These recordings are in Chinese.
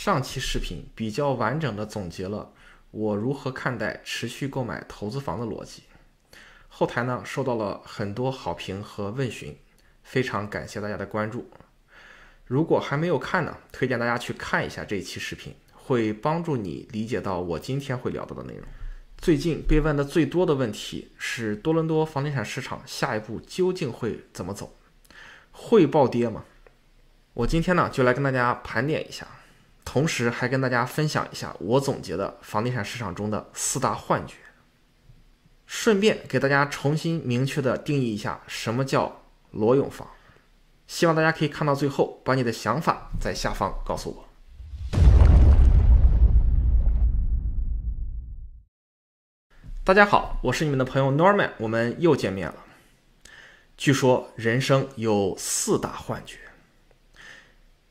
上期视频比较完整的总结了我如何看待持续购买投资房的逻辑，后台呢受到了很多好评和问询，非常感谢大家的关注。如果还没有看呢，推荐大家去看一下这一期视频，会帮助你理解到我今天会聊到的内容。最近被问的最多的问题是多伦多房地产市场下一步究竟会怎么走，会暴跌吗？我今天呢就来跟大家盘点一下。同时还跟大家分享一下我总结的房地产市场中的四大幻觉，顺便给大家重新明确的定义一下什么叫裸泳房，希望大家可以看到最后，把你的想法在下方告诉我。大家好，我是你们的朋友 Norman，我们又见面了。据说人生有四大幻觉，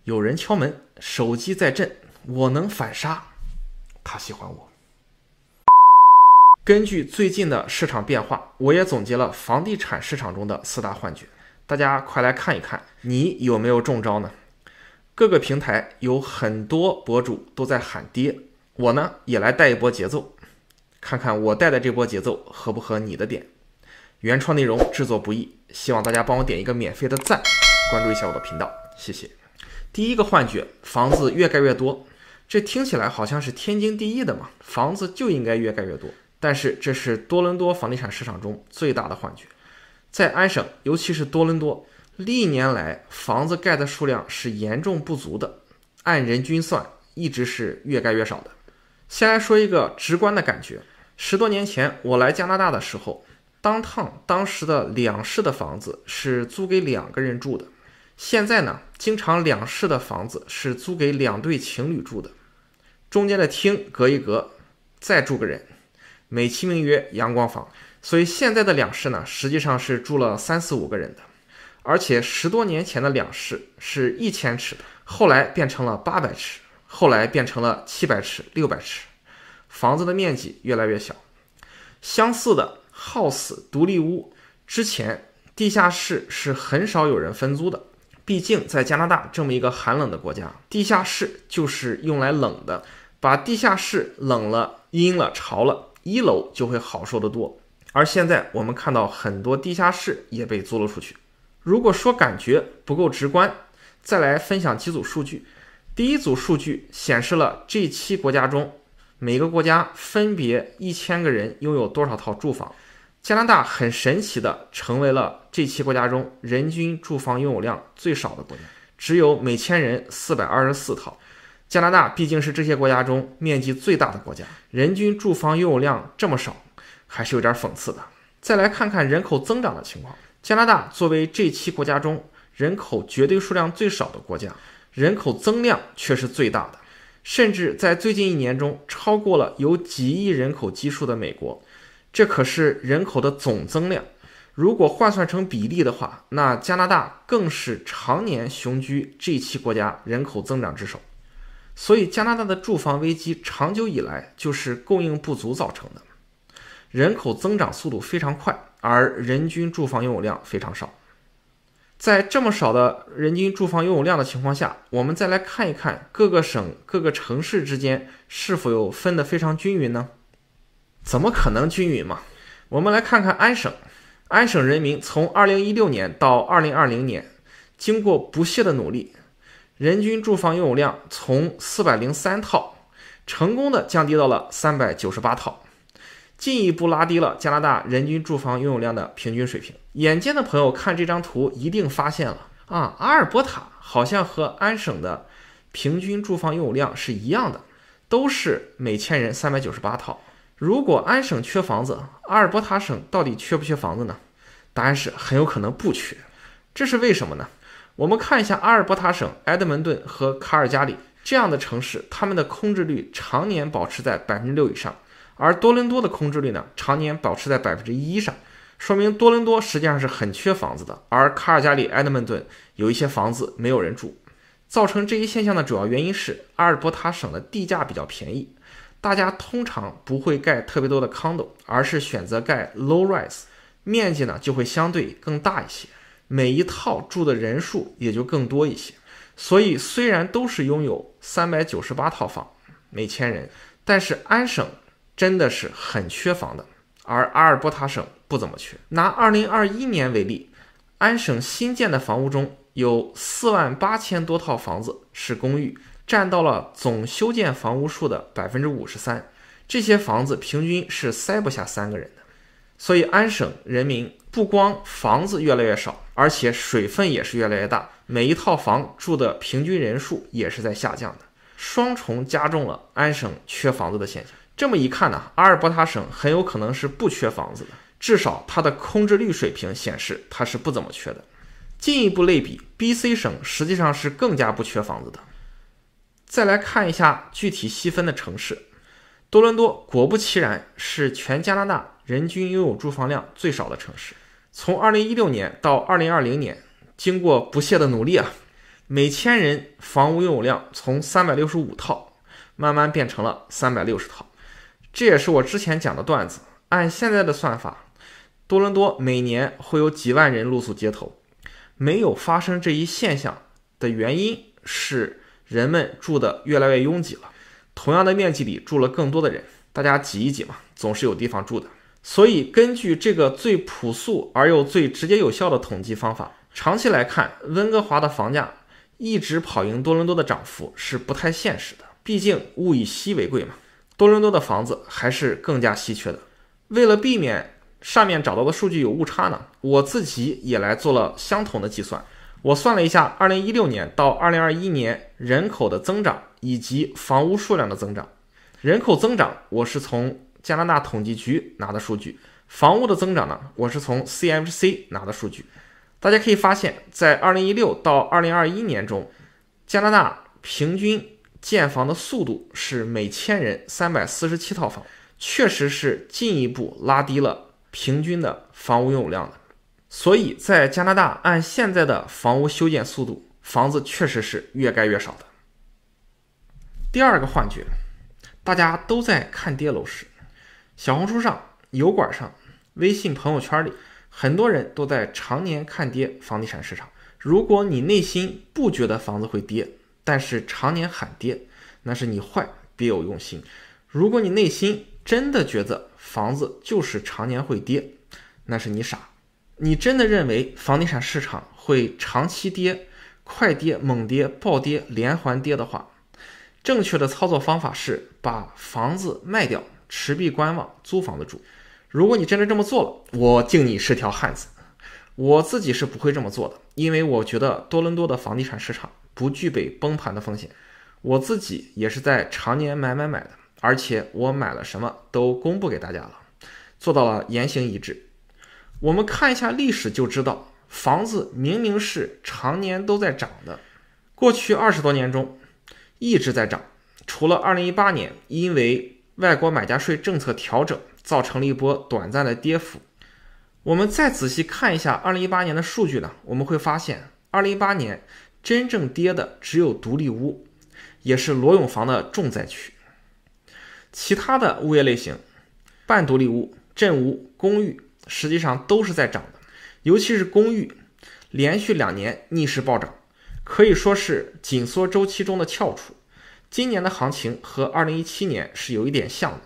有人敲门。手机在震，我能反杀，他喜欢我。根据最近的市场变化，我也总结了房地产市场中的四大幻觉，大家快来看一看，你有没有中招呢？各个平台有很多博主都在喊跌，我呢也来带一波节奏，看看我带的这波节奏合不合你的点。原创内容制作不易，希望大家帮我点一个免费的赞，关注一下我的频道，谢谢。第一个幻觉，房子越盖越多，这听起来好像是天经地义的嘛，房子就应该越盖越多。但是这是多伦多房地产市场中最大的幻觉，在安省，尤其是多伦多，历年来房子盖的数量是严重不足的，按人均算，一直是越盖越少的。先来说一个直观的感觉，十多年前我来加拿大的时候，当趟当时的两室的房子是租给两个人住的。现在呢，经常两室的房子是租给两对情侣住的，中间的厅隔一隔，再住个人，美其名曰阳光房。所以现在的两室呢，实际上是住了三四五个人的。而且十多年前的两室是一千尺的，后来变成了八百尺，后来变成了七百尺、六百尺，房子的面积越来越小。相似的 house 独立屋，之前地下室是很少有人分租的。毕竟在加拿大这么一个寒冷的国家，地下室就是用来冷的。把地下室冷了、阴了、潮了，一楼就会好受得多。而现在我们看到很多地下室也被租了出去。如果说感觉不够直观，再来分享几组数据。第一组数据显示了这七国家中每个国家分别一千个人拥有多少套住房。加拿大很神奇的成为了这七国家中人均住房拥有量最少的国家，只有每千人四百二十四套。加拿大毕竟是这些国家中面积最大的国家，人均住房拥有量这么少，还是有点讽刺的。再来看看人口增长的情况，加拿大作为这七国家中人口绝对数量最少的国家，人口增量却是最大的，甚至在最近一年中超过了有几亿人口基数的美国。这可是人口的总增量，如果换算成比例的话，那加拿大更是常年雄居 g 七国家人口增长之首。所以加拿大的住房危机长久以来就是供应不足造成的，人口增长速度非常快，而人均住房拥有量非常少。在这么少的人均住房拥有量的情况下，我们再来看一看各个省、各个城市之间是否有分得非常均匀呢？怎么可能均匀嘛？我们来看看安省，安省人民从二零一六年到二零二零年，经过不懈的努力，人均住房拥有量从四百零三套，成功的降低到了三百九十八套，进一步拉低了加拿大人均住房拥有量的平均水平。眼尖的朋友看这张图，一定发现了啊，阿尔伯塔好像和安省的平均住房拥有量是一样的，都是每千人三百九十八套。如果安省缺房子，阿尔伯塔省到底缺不缺房子呢？答案是很有可能不缺。这是为什么呢？我们看一下阿尔伯塔省埃德蒙顿和卡尔加里这样的城市，他们的空置率常年保持在百分之六以上，而多伦多的空置率呢常年保持在百分之一以上，说明多伦多实际上是很缺房子的。而卡尔加里、埃德蒙顿有一些房子没有人住，造成这一现象的主要原因是阿尔伯塔省的地价比较便宜。大家通常不会盖特别多的 condo，而是选择盖 low rise，面积呢就会相对更大一些，每一套住的人数也就更多一些。所以虽然都是拥有三百九十八套房每千人，但是安省真的是很缺房的，而阿尔伯塔省不怎么缺。拿二零二一年为例，安省新建的房屋中有四万八千多套房子是公寓。占到了总修建房屋数的百分之五十三，这些房子平均是塞不下三个人的，所以安省人民不光房子越来越少，而且水分也是越来越大，每一套房住的平均人数也是在下降的，双重加重了安省缺房子的现象。这么一看呢，阿尔伯塔省很有可能是不缺房子的，至少它的空置率水平显示它是不怎么缺的。进一步类比，B C 省实际上是更加不缺房子的。再来看一下具体细分的城市，多伦多果不其然是全加拿大人均拥有住房量最少的城市。从二零一六年到二零二零年，经过不懈的努力啊，每千人房屋拥有量从三百六十五套慢慢变成了三百六十套。这也是我之前讲的段子，按现在的算法，多伦多每年会有几万人露宿街头。没有发生这一现象的原因是。人们住的越来越拥挤了，同样的面积里住了更多的人，大家挤一挤嘛，总是有地方住的。所以根据这个最朴素而又最直接有效的统计方法，长期来看，温哥华的房价一直跑赢多伦多的涨幅是不太现实的。毕竟物以稀为贵嘛，多伦多的房子还是更加稀缺的。为了避免上面找到的数据有误差呢，我自己也来做了相同的计算。我算了一下，二零一六年到二零二一年人口的增长以及房屋数量的增长。人口增长我是从加拿大统计局拿的数据，房屋的增长呢，我是从 CMC 拿的数据。大家可以发现，在二零一六到二零二一年中，加拿大平均建房的速度是每千人三百四十七套房，确实是进一步拉低了平均的房屋拥有量的。所以在加拿大，按现在的房屋修建速度，房子确实是越盖越少的。第二个幻觉，大家都在看跌楼市，小红书上、油管上、微信朋友圈里，很多人都在常年看跌房地产市场。如果你内心不觉得房子会跌，但是常年喊跌，那是你坏，别有用心；如果你内心真的觉得房子就是常年会跌，那是你傻。你真的认为房地产市场会长期跌、快跌、猛跌、暴跌、连环跌的话，正确的操作方法是把房子卖掉，持币观望，租房子住。如果你真的这么做了，我敬你是条汉子。我自己是不会这么做的，因为我觉得多伦多的房地产市场不具备崩盘的风险。我自己也是在常年买买买的，而且我买了什么都公布给大家了，做到了言行一致。我们看一下历史就知道，房子明明是常年都在涨的，过去二十多年中一直在涨，除了二零一八年因为外国买家税政策调整造成了一波短暂的跌幅。我们再仔细看一下二零一八年的数据呢，我们会发现二零一八年真正跌的只有独立屋，也是裸泳房的重灾区，其他的物业类型，半独立屋、镇屋、公寓。实际上都是在涨的，尤其是公寓，连续两年逆势暴涨，可以说是紧缩周期中的翘楚。今年的行情和二零一七年是有一点像的，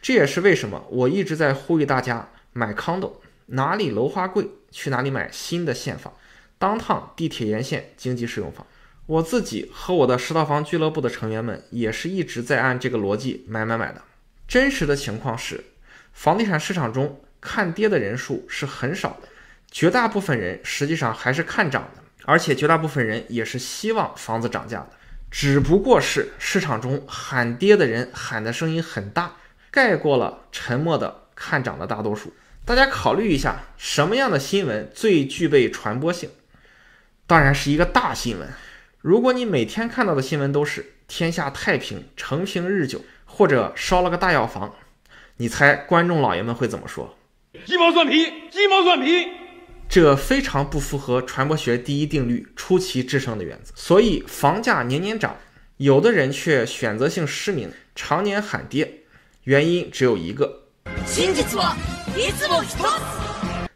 这也是为什么我一直在呼吁大家买 condo，哪里楼花贵，去哪里买新的现房，当趟地铁沿线经济适用房。我自己和我的十套房俱乐部的成员们也是一直在按这个逻辑买买买的。真实的情况是，房地产市场中。看跌的人数是很少的，绝大部分人实际上还是看涨的，而且绝大部分人也是希望房子涨价的，只不过是市场中喊跌的人喊的声音很大，盖过了沉默的看涨的大多数。大家考虑一下，什么样的新闻最具备传播性？当然是一个大新闻。如果你每天看到的新闻都是天下太平、承平日久，或者烧了个大药房，你猜观众老爷们会怎么说？鸡毛蒜皮，鸡毛蒜皮，这非常不符合传播学第一定律“出奇制胜”的原则。所以房价年年涨，有的人却选择性失明，常年喊跌，原因只有一个，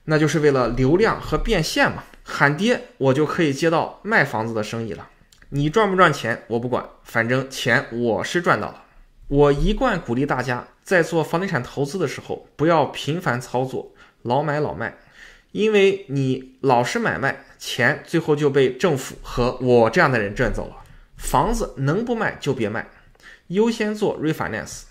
那就是为了流量和变现嘛。喊跌，我就可以接到卖房子的生意了。你赚不赚钱，我不管，反正钱我是赚到了。我一贯鼓励大家。在做房地产投资的时候，不要频繁操作，老买老卖，因为你老是买卖，钱最后就被政府和我这样的人赚走了。房子能不卖就别卖，优先做 refinance。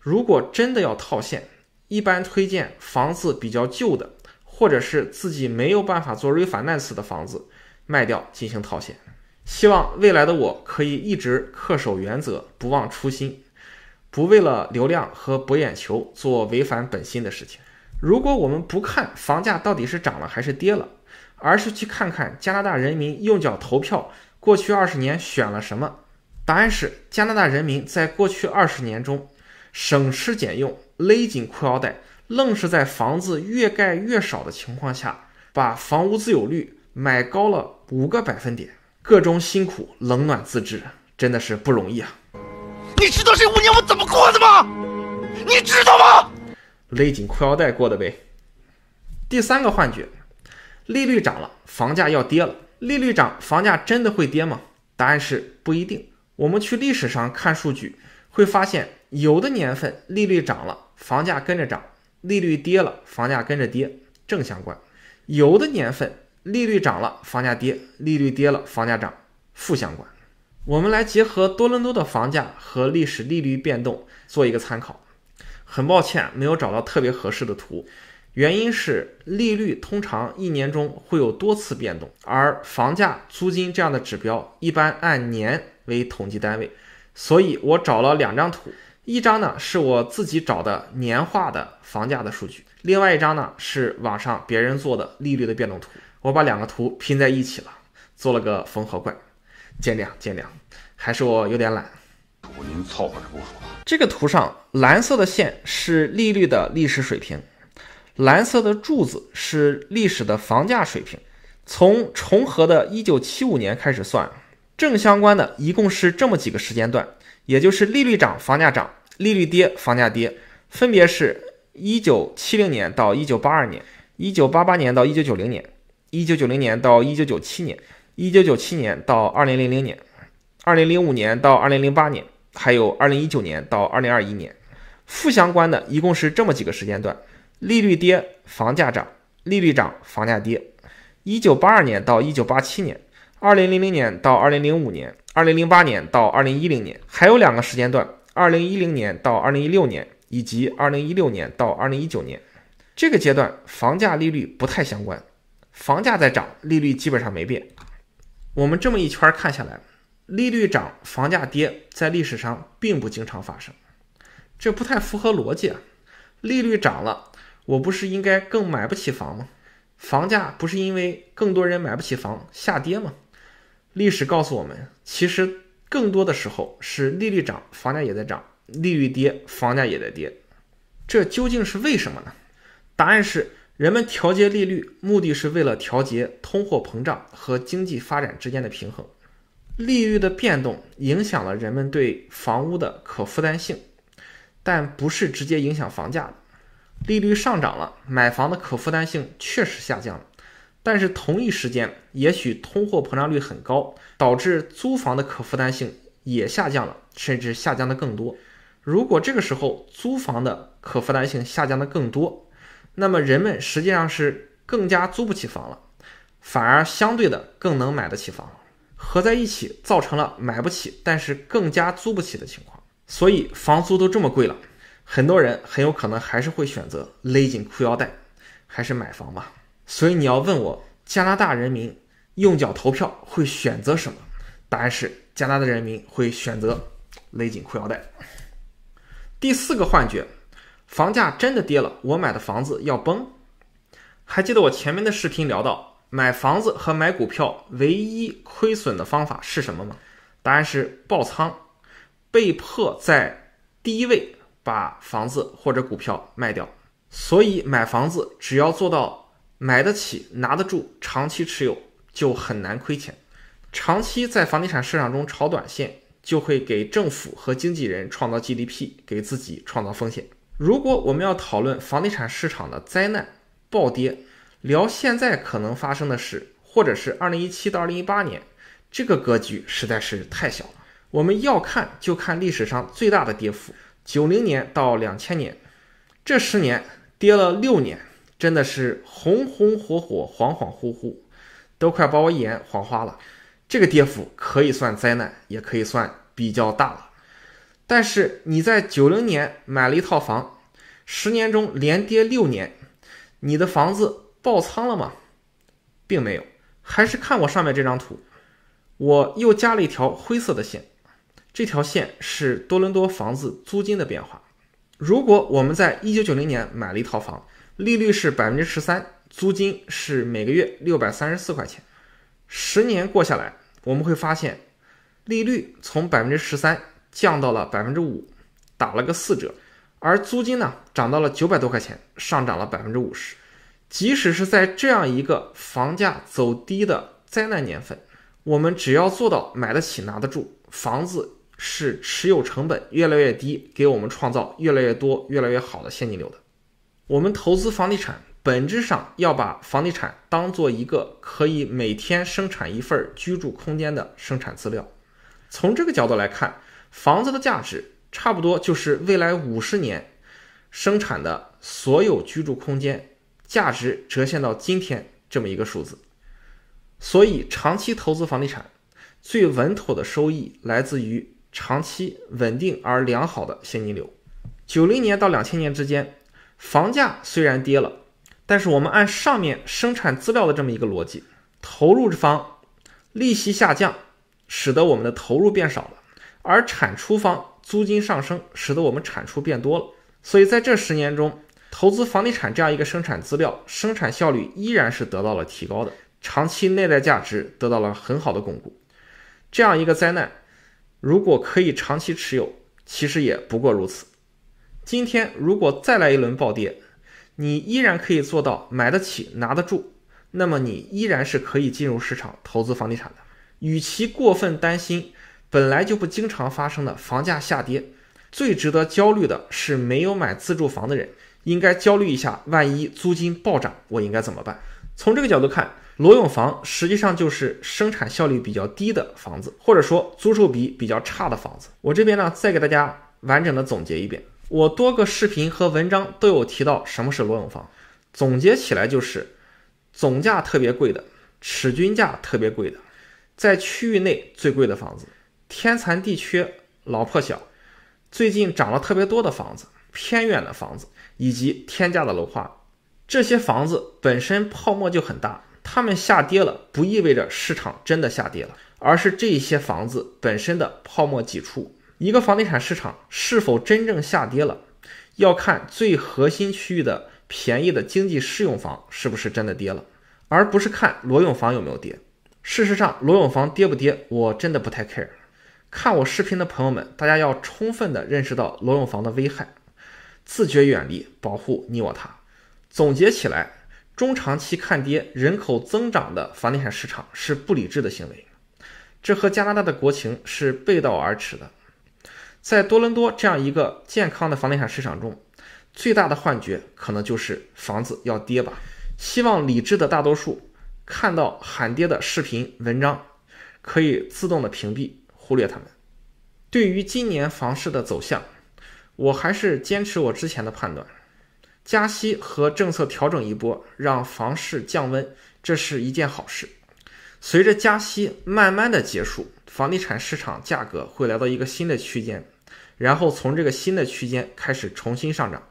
如果真的要套现，一般推荐房子比较旧的，或者是自己没有办法做 refinance 的房子卖掉进行套现。希望未来的我可以一直恪守原则，不忘初心。不为了流量和博眼球做违反本心的事情。如果我们不看房价到底是涨了还是跌了，而是去看看加拿大人民用脚投票，过去二十年选了什么？答案是：加拿大人民在过去二十年中省吃俭用、勒紧裤腰带，愣是在房子越盖越少的情况下，把房屋自有率买高了五个百分点。个中辛苦，冷暖自知，真的是不容易啊。你知道这五年我怎么过的吗？你知道吗？勒紧裤腰带过的呗。第三个幻觉，利率涨了，房价要跌了。利率涨，房价真的会跌吗？答案是不一定。我们去历史上看数据，会发现有的年份利率涨了，房价跟着涨；利率跌了，房价跟着跌，正相关。有的年份利率涨了，房价跌；利率跌了，房价涨，负相关。我们来结合多伦多的房价和历史利率变动做一个参考。很抱歉没有找到特别合适的图，原因是利率通常一年中会有多次变动，而房价、租金这样的指标一般按年为统计单位，所以我找了两张图，一张呢是我自己找的年化的房价的数据，另外一张呢是网上别人做的利率的变动图，我把两个图拼在一起了，做了个缝合怪。见谅见谅，还是我有点懒。图您凑合着不吧。这个图上，蓝色的线是利率的历史水平，蓝色的柱子是历史的房价水平。从重合的一九七五年开始算，正相关的一共是这么几个时间段，也就是利率涨房价涨，利率跌房价跌，分别是一九七零年到一九八二年一九八八年到一九九零年一九九零年到一九九七年。一九九七年到二零零零年，二零零五年到二零零八年，还有二零一九年到二零二一年，负相关的一共是这么几个时间段：利率跌，房价涨；利率涨，房价跌。一九八二年到一九八七年，二零零零年到二零零五年，二零零八年到二零一零年，还有两个时间段：二零一零年到二零一六年，以及二零一六年到二零一九年。这个阶段房价利率不太相关，房价在涨，利率基本上没变。我们这么一圈看下来，利率涨，房价跌，在历史上并不经常发生，这不太符合逻辑啊。利率涨了，我不是应该更买不起房吗？房价不是因为更多人买不起房下跌吗？历史告诉我们，其实更多的时候是利率涨，房价也在涨；利率跌，房价也在跌。这究竟是为什么呢？答案是。人们调节利率，目的是为了调节通货膨胀和经济发展之间的平衡。利率的变动影响了人们对房屋的可负担性，但不是直接影响房价的。利率上涨了，买房的可负担性确实下降了，但是同一时间，也许通货膨胀率很高，导致租房的可负担性也下降了，甚至下降的更多。如果这个时候租房的可负担性下降的更多，那么人们实际上是更加租不起房了，反而相对的更能买得起房，合在一起造成了买不起，但是更加租不起的情况。所以房租都这么贵了，很多人很有可能还是会选择勒紧裤腰带，还是买房吧。所以你要问我加拿大人民用脚投票会选择什么？答案是加拿大人民会选择勒紧裤腰带。第四个幻觉。房价真的跌了，我买的房子要崩。还记得我前面的视频聊到买房子和买股票唯一亏损的方法是什么吗？答案是爆仓，被迫在低位把房子或者股票卖掉。所以买房子只要做到买得起、拿得住、长期持有，就很难亏钱。长期在房地产市场中炒短线，就会给政府和经纪人创造 GDP，给自己创造风险。如果我们要讨论房地产市场的灾难暴跌，聊现在可能发生的事，或者是二零一七到二零一八年，这个格局实在是太小了。我们要看就看历史上最大的跌幅，九零年到两千年，这十年跌了六年，真的是红红火火，恍恍惚惚，都快把我眼晃花了。这个跌幅可以算灾难，也可以算比较大了。但是你在九零年买了一套房，十年中连跌六年，你的房子爆仓了吗？并没有，还是看我上面这张图，我又加了一条灰色的线，这条线是多伦多房子租金的变化。如果我们在一九九零年买了一套房，利率是百分之十三，租金是每个月六百三十四块钱，十年过下来，我们会发现，利率从百分之十三。降到了百分之五，打了个四折，而租金呢涨到了九百多块钱，上涨了百分之五十。即使是在这样一个房价走低的灾难年份，我们只要做到买得起、拿得住，房子是持有成本越来越低，给我们创造越来越多、越来越好的现金流的。我们投资房地产，本质上要把房地产当做一个可以每天生产一份居住空间的生产资料。从这个角度来看。房子的价值差不多就是未来五十年生产的所有居住空间价值折现到今天这么一个数字。所以长期投资房地产，最稳妥的收益来自于长期稳定而良好的现金流。九零年到两千年之间，房价虽然跌了，但是我们按上面生产资料的这么一个逻辑，投入方利息下降，使得我们的投入变少了。而产出方租金上升，使得我们产出变多了，所以在这十年中，投资房地产这样一个生产资料，生产效率依然是得到了提高的，长期内在价值得到了很好的巩固。这样一个灾难，如果可以长期持有，其实也不过如此。今天如果再来一轮暴跌，你依然可以做到买得起、拿得住，那么你依然是可以进入市场投资房地产的。与其过分担心。本来就不经常发生的房价下跌，最值得焦虑的是没有买自住房的人，应该焦虑一下，万一租金暴涨，我应该怎么办？从这个角度看，裸泳房实际上就是生产效率比较低的房子，或者说租售比比较差的房子。我这边呢，再给大家完整的总结一遍，我多个视频和文章都有提到什么是裸泳房，总结起来就是总价特别贵的，尺均价特别贵的，在区域内最贵的房子。天残地缺，老破小，最近涨了特别多的房子，偏远的房子以及天价的楼花，这些房子本身泡沫就很大。它们下跌了，不意味着市场真的下跌了，而是这些房子本身的泡沫挤出。一个房地产市场是否真正下跌了，要看最核心区域的便宜的经济适用房是不是真的跌了，而不是看裸泳房有没有跌。事实上，裸泳房跌不跌，我真的不太 care。看我视频的朋友们，大家要充分的认识到裸泳房的危害，自觉远离，保护你我他。总结起来，中长期看跌、人口增长的房地产市场是不理智的行为，这和加拿大的国情是背道而驰的。在多伦多这样一个健康的房地产市场中，最大的幻觉可能就是房子要跌吧。希望理智的大多数看到喊跌的视频文章，可以自动的屏蔽。忽略他们，对于今年房市的走向，我还是坚持我之前的判断。加息和政策调整一波，让房市降温，这是一件好事。随着加息慢慢的结束，房地产市场价格会来到一个新的区间，然后从这个新的区间开始重新上涨。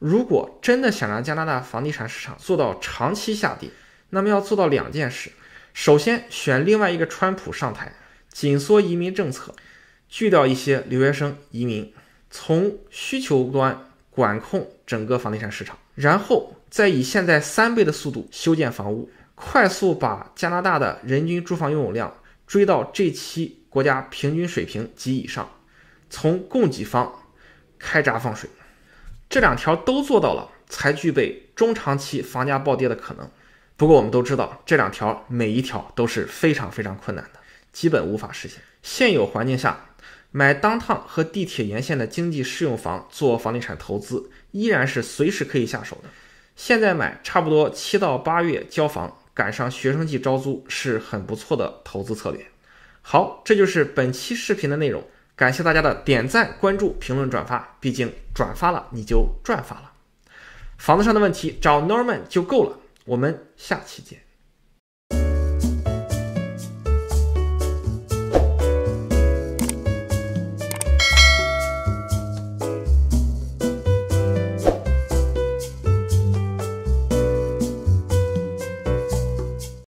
如果真的想让加拿大房地产市场做到长期下跌，那么要做到两件事：首先选另外一个川普上台。紧缩移民政策，拒掉一些留学生移民，从需求端管控整个房地产市场，然后再以现在三倍的速度修建房屋，快速把加拿大的人均住房拥有量追到这期国家平均水平及以上，从供给方开闸放水，这两条都做到了，才具备中长期房价暴跌的可能。不过我们都知道，这两条每一条都是非常非常困难的。基本无法实现。现有环境下，买当趟和地铁沿线的经济适用房做房地产投资，依然是随时可以下手的。现在买，差不多七到八月交房，赶上学生季招租，是很不错的投资策略。好，这就是本期视频的内容。感谢大家的点赞、关注、评论、转发，毕竟转发了你就赚发了。房子上的问题找 Norman 就够了。我们下期见。